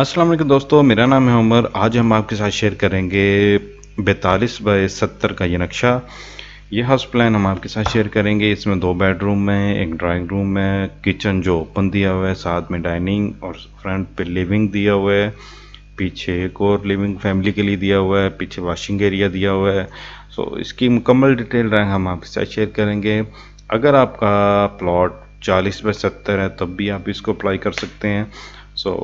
अस्सलाम वालेकुम दोस्तों मेरा नाम है उमर आज हम आपके साथ शेयर करेंगे बैतालीस बाई सत्तर का ये नक्शा ये हाउस प्लान हम आपके साथ शेयर करेंगे इसमें दो बेडरूम है एक ड्राइंग रूम है किचन जो ओपन दिया हुआ है साथ में डाइनिंग और फ्रंट पे लिविंग दिया हुआ है पीछे एक और लिविंग फैमिली के लिए दिया हुआ है पीछे वॉशिंग एरिया दिया हुआ है सो इसकी मुकम्मल डिटेल रैंक हम आपके साथ शेयर करेंगे अगर आपका प्लॉट चालीस बाई सत्तर है तब भी आप इसको अप्लाई कर सकते हैं सो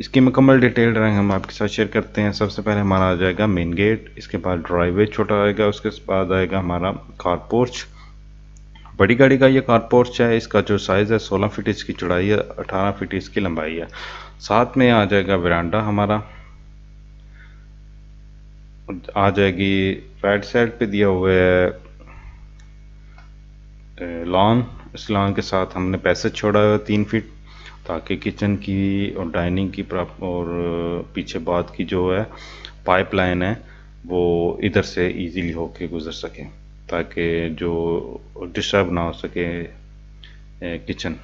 इसकी मुकम्मल डिटेल रंग हम आपके साथ शेयर करते हैं सबसे पहले हमारा आ जाएगा मेन गेट इसके बाद ड्राइवे छोटा आएगा उसके बाद आएगा हमारा पोर्च बड़ी गाड़ी का ये पोर्च है इसका जो साइज़ है 16 फीट इसकी चौड़ाई है 18 फीट इसकी लंबाई है साथ में आ जाएगा वरांडा हमारा आ जाएगी राइट साइड पे दिया हुआ है लॉन इस लॉन के साथ हमने पैसे छोड़ा हुआ तीन फीट ताकि किचन की और डाइनिंग की और पीछे बाद की जो है पाइपलाइन है वो इधर से इजीली होके गुज़र सके ताकि जो डिस्टर्ब ना हो सके किचन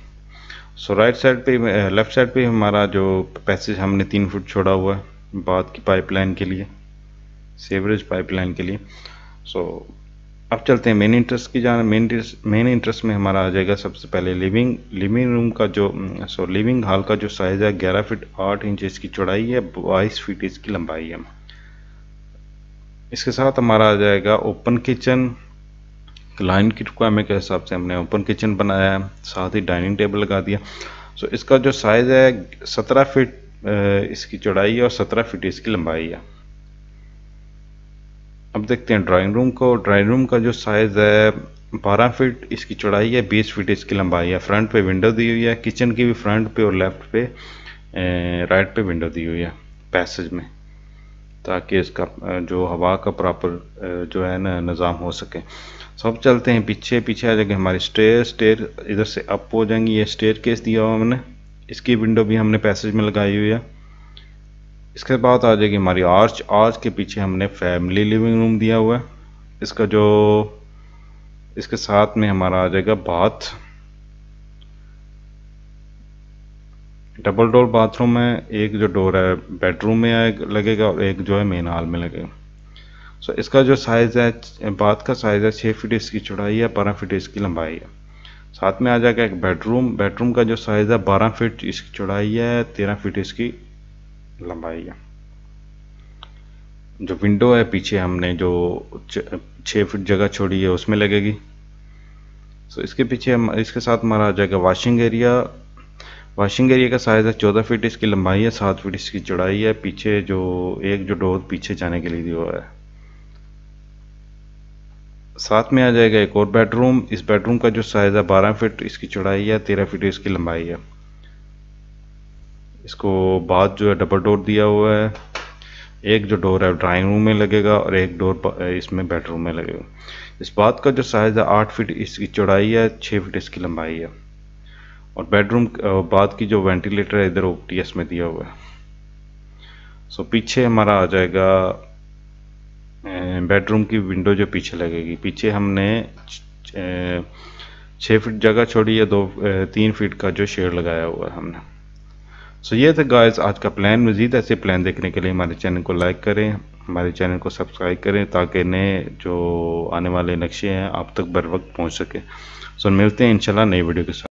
सो राइट साइड पे लेफ़्ट साइड पे हमारा जो पैसेज हमने तीन फुट छोड़ा हुआ है बाद की पाइपलाइन के लिए सेवरेज पाइपलाइन के लिए सो so, अब चलते हैं मेन इंटरेस्ट की जान मेन मेन इंटरेस्ट में हमारा आ जाएगा सबसे पहले लिविंग लिविंग रूम का जो सो लिविंग हॉल का जो साइज़ है ग्यारह फीट आठ इंच इसकी चौड़ाई है बाईस फीट इसकी लंबाई है इसके साथ हमारा आ जाएगा ओपन किचन क्लाइंट की रिक्वायरमेंट के हिसाब से हमने ओपन किचन बनाया है साथ ही डाइनिंग टेबल लगा दिया सो इसका जो साइज़ है सत्रह फिट इसकी चौड़ाई है और सत्रह फिट इसकी लंबाई है अब देखते हैं ड्राइंग रूम को ड्राइंग रूम का जो साइज़ है बारह फीट इसकी चौड़ाई है बीस फीट इसकी लंबाई है फ्रंट पे विंडो दी हुई है किचन की भी फ्रंट पे और लेफ्ट पे राइट पे विंडो दी हुई है पैसेज में ताकि इसका जो हवा का प्रॉपर जो है ना निज़ाम हो सके सब चलते हैं पीछे पीछे आ जाएंगे हमारी स्टेयर स्टेयर इधर से अप हो जाएंगी ये स्टेयर केस दिया हुआ हमने इसकी विंडो भी हमने पैसेज में लगाई हुई है इसके बाद आ जाएगी हमारी आर्च आर्च के पीछे हमने फैमिली लिविंग रूम दिया हुआ है इसका जो इसके साथ में हमारा आ जाएगा बाथ डबल डोर बाथरूम है एक जो डोर है बेडरूम में लगेगा और एक जो है मेन हॉल में लगेगा सो so, इसका जो साइज़ है बाथ का साइज़ है छः फीट इसकी चौड़ाई है बारह फीट इसकी लंबाई है साथ में आ जाएगा एक बेडरूम बेडरूम का जो साइज़ है बारह फीट इसकी चौड़ाई है तेरह फीट इसकी लंबाई है जो विंडो है पीछे हमने जो छः फुट जगह छोड़ी है उसमें लगेगी सो इसके पीछे हम इसके साथ हमारा आ जाएगा वाशिंग एरिया वाशिंग एरिया का साइज़ है चौदह फीट इसकी लंबाई है सात फीट इसकी चौड़ाई है पीछे जो एक जो डोर पीछे जाने के लिए दिया हुआ है साथ में आ जाएगा एक और बेडरूम इस बेडरूम का जो साइज़ है बारह फीट इसकी चौड़ाई है तेरह फीट इसकी लंबाई है इसको बाद जो है डबल डोर दिया हुआ है एक जो डोर है ड्राइंग रूम में लगेगा और एक डोर इसमें बेडरूम में लगेगा इस बात का जो साइज़ है आठ फीट इसकी चौड़ाई है छः फीट इसकी लंबाई है और बेडरूम बाद की जो वेंटिलेटर है इधर ओ में दिया हुआ है सो पीछे हमारा आ जाएगा बेडरूम की विंडो जो पीछे लगेगी पीछे हमने छः फीट जगह छोड़ी है दो तीन फीट का जो शेड लगाया हुआ है हमने सो ये था गाइस आज का प्लान मज़ीद ऐसे प्लान देखने के लिए हमारे चैनल को लाइक करें हमारे चैनल को सब्सक्राइब करें ताकि नए जो आने वाले नक्शे हैं आप तक बर वक्त पहुँच सकें सो मिलते हैं इंशाल्लाह नई वीडियो के साथ